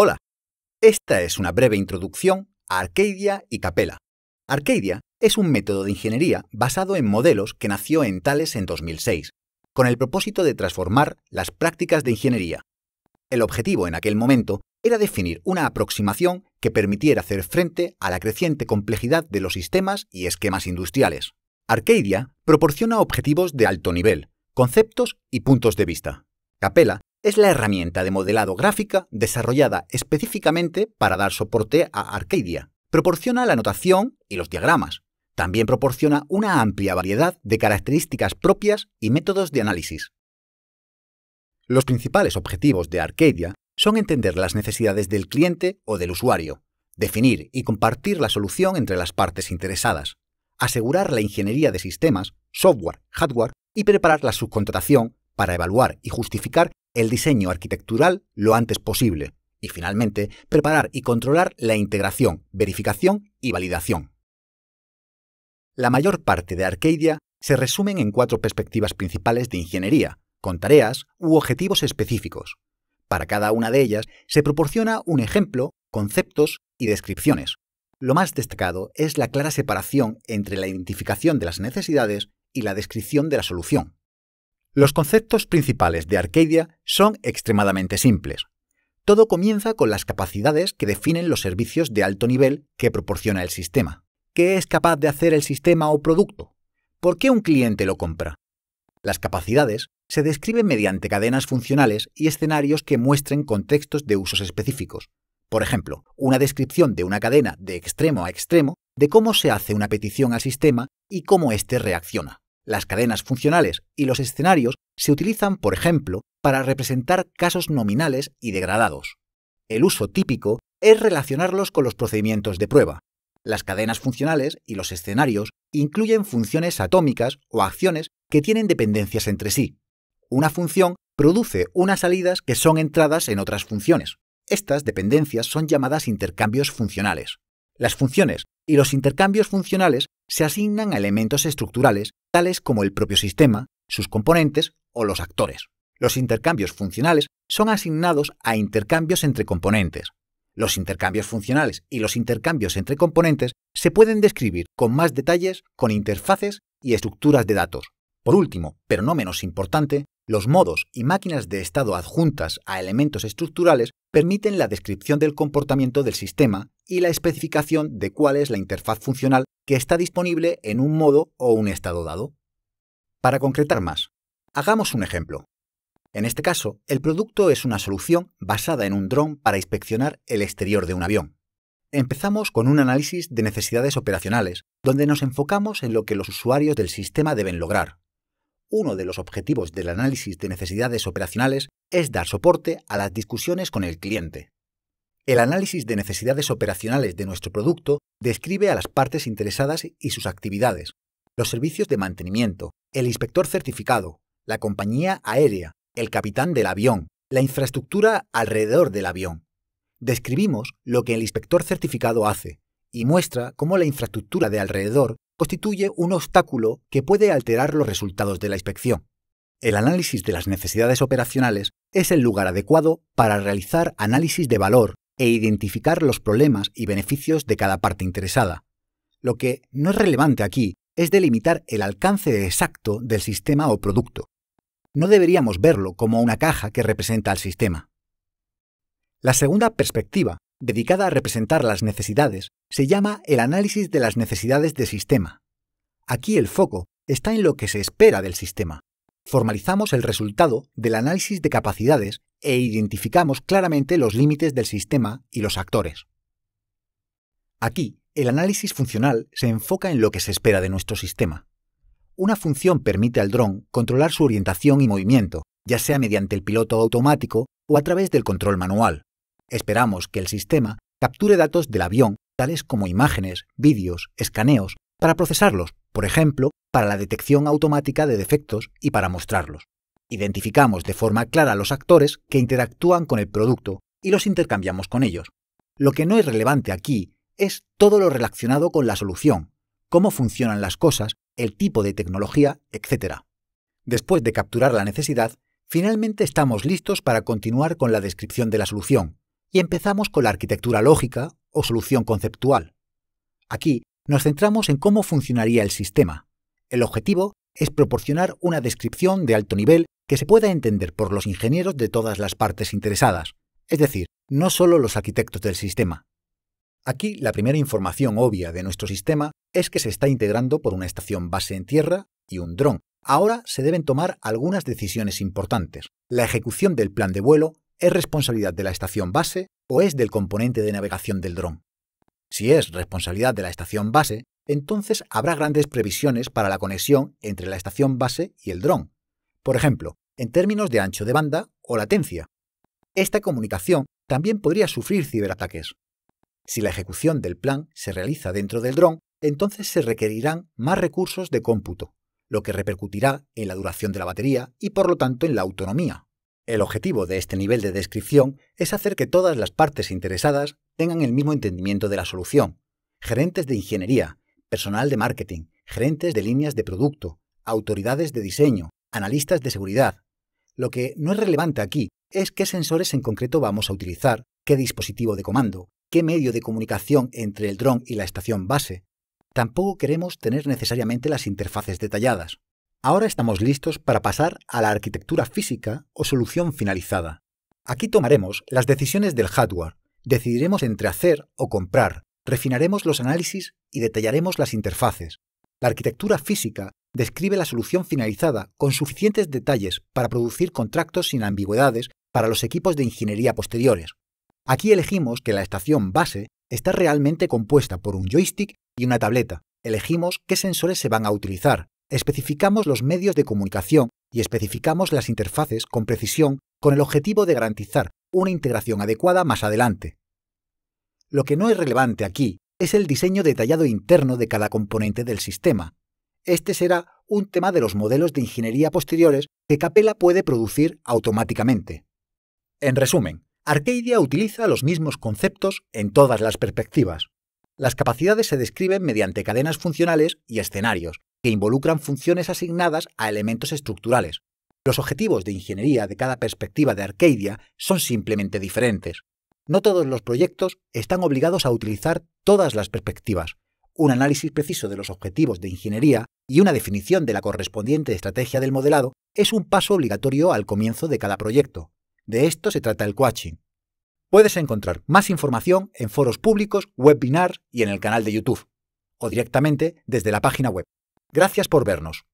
Hola, esta es una breve introducción a Arcadia y Capella. Arcadia es un método de ingeniería basado en modelos que nació en Tales en 2006, con el propósito de transformar las prácticas de ingeniería. El objetivo en aquel momento era definir una aproximación que permitiera hacer frente a la creciente complejidad de los sistemas y esquemas industriales. Arcadia proporciona objetivos de alto nivel, conceptos y puntos de vista. Capella es la herramienta de modelado gráfica desarrollada específicamente para dar soporte a Arcadia. Proporciona la notación y los diagramas. También proporciona una amplia variedad de características propias y métodos de análisis. Los principales objetivos de Arcadia son entender las necesidades del cliente o del usuario, definir y compartir la solución entre las partes interesadas, asegurar la ingeniería de sistemas, software, hardware y preparar la subcontratación para evaluar y justificar el diseño arquitectural lo antes posible y finalmente preparar y controlar la integración, verificación y validación. La mayor parte de Arcadia se resumen en cuatro perspectivas principales de ingeniería, con tareas u objetivos específicos. Para cada una de ellas se proporciona un ejemplo, conceptos y descripciones. Lo más destacado es la clara separación entre la identificación de las necesidades y la descripción de la solución. Los conceptos principales de Arcadia son extremadamente simples. Todo comienza con las capacidades que definen los servicios de alto nivel que proporciona el sistema. ¿Qué es capaz de hacer el sistema o producto? ¿Por qué un cliente lo compra? Las capacidades se describen mediante cadenas funcionales y escenarios que muestren contextos de usos específicos. Por ejemplo, una descripción de una cadena de extremo a extremo de cómo se hace una petición al sistema y cómo éste reacciona. Las cadenas funcionales y los escenarios se utilizan, por ejemplo, para representar casos nominales y degradados. El uso típico es relacionarlos con los procedimientos de prueba. Las cadenas funcionales y los escenarios incluyen funciones atómicas o acciones que tienen dependencias entre sí. Una función produce unas salidas que son entradas en otras funciones. Estas dependencias son llamadas intercambios funcionales. Las funciones y los intercambios funcionales se asignan a elementos estructurales, tales como el propio sistema, sus componentes o los actores. Los intercambios funcionales son asignados a intercambios entre componentes. Los intercambios funcionales y los intercambios entre componentes se pueden describir con más detalles con interfaces y estructuras de datos. Por último, pero no menos importante, los modos y máquinas de estado adjuntas a elementos estructurales permiten la descripción del comportamiento del sistema y la especificación de cuál es la interfaz funcional que está disponible en un modo o un estado dado. Para concretar más, hagamos un ejemplo. En este caso, el producto es una solución basada en un dron para inspeccionar el exterior de un avión. Empezamos con un análisis de necesidades operacionales, donde nos enfocamos en lo que los usuarios del sistema deben lograr, uno de los objetivos del análisis de necesidades operacionales es dar soporte a las discusiones con el cliente. El análisis de necesidades operacionales de nuestro producto describe a las partes interesadas y sus actividades, los servicios de mantenimiento, el inspector certificado, la compañía aérea, el capitán del avión, la infraestructura alrededor del avión. Describimos lo que el inspector certificado hace y muestra cómo la infraestructura de alrededor constituye un obstáculo que puede alterar los resultados de la inspección. El análisis de las necesidades operacionales es el lugar adecuado para realizar análisis de valor e identificar los problemas y beneficios de cada parte interesada. Lo que no es relevante aquí es delimitar el alcance exacto del sistema o producto. No deberíamos verlo como una caja que representa al sistema. La segunda perspectiva dedicada a representar las necesidades, se llama el análisis de las necesidades de sistema. Aquí el foco está en lo que se espera del sistema. Formalizamos el resultado del análisis de capacidades e identificamos claramente los límites del sistema y los actores. Aquí, el análisis funcional se enfoca en lo que se espera de nuestro sistema. Una función permite al dron controlar su orientación y movimiento, ya sea mediante el piloto automático o a través del control manual. Esperamos que el sistema capture datos del avión, tales como imágenes, vídeos, escaneos, para procesarlos, por ejemplo, para la detección automática de defectos y para mostrarlos. Identificamos de forma clara los actores que interactúan con el producto y los intercambiamos con ellos. Lo que no es relevante aquí es todo lo relacionado con la solución, cómo funcionan las cosas, el tipo de tecnología, etc. Después de capturar la necesidad, finalmente estamos listos para continuar con la descripción de la solución, y empezamos con la arquitectura lógica o solución conceptual. Aquí nos centramos en cómo funcionaría el sistema. El objetivo es proporcionar una descripción de alto nivel que se pueda entender por los ingenieros de todas las partes interesadas, es decir, no solo los arquitectos del sistema. Aquí la primera información obvia de nuestro sistema es que se está integrando por una estación base en tierra y un dron. Ahora se deben tomar algunas decisiones importantes. La ejecución del plan de vuelo ¿Es responsabilidad de la estación base o es del componente de navegación del dron? Si es responsabilidad de la estación base, entonces habrá grandes previsiones para la conexión entre la estación base y el dron. Por ejemplo, en términos de ancho de banda o latencia. Esta comunicación también podría sufrir ciberataques. Si la ejecución del plan se realiza dentro del dron, entonces se requerirán más recursos de cómputo, lo que repercutirá en la duración de la batería y por lo tanto en la autonomía el objetivo de este nivel de descripción es hacer que todas las partes interesadas tengan el mismo entendimiento de la solución. Gerentes de ingeniería, personal de marketing, gerentes de líneas de producto, autoridades de diseño, analistas de seguridad. Lo que no es relevante aquí es qué sensores en concreto vamos a utilizar, qué dispositivo de comando, qué medio de comunicación entre el dron y la estación base. Tampoco queremos tener necesariamente las interfaces detalladas. Ahora estamos listos para pasar a la arquitectura física o solución finalizada. Aquí tomaremos las decisiones del hardware, decidiremos entre hacer o comprar, refinaremos los análisis y detallaremos las interfaces. La arquitectura física describe la solución finalizada con suficientes detalles para producir contratos sin ambigüedades para los equipos de ingeniería posteriores. Aquí elegimos que la estación base está realmente compuesta por un joystick y una tableta. Elegimos qué sensores se van a utilizar, Especificamos los medios de comunicación y especificamos las interfaces con precisión con el objetivo de garantizar una integración adecuada más adelante. Lo que no es relevante aquí es el diseño detallado interno de cada componente del sistema. Este será un tema de los modelos de ingeniería posteriores que Capella puede producir automáticamente. En resumen, Arcadia utiliza los mismos conceptos en todas las perspectivas. Las capacidades se describen mediante cadenas funcionales y escenarios, que involucran funciones asignadas a elementos estructurales. Los objetivos de ingeniería de cada perspectiva de Arcadia son simplemente diferentes. No todos los proyectos están obligados a utilizar todas las perspectivas. Un análisis preciso de los objetivos de ingeniería y una definición de la correspondiente estrategia del modelado es un paso obligatorio al comienzo de cada proyecto. De esto se trata el coaching. Puedes encontrar más información en foros públicos, webinars y en el canal de YouTube, o directamente desde la página web. Gracias por vernos.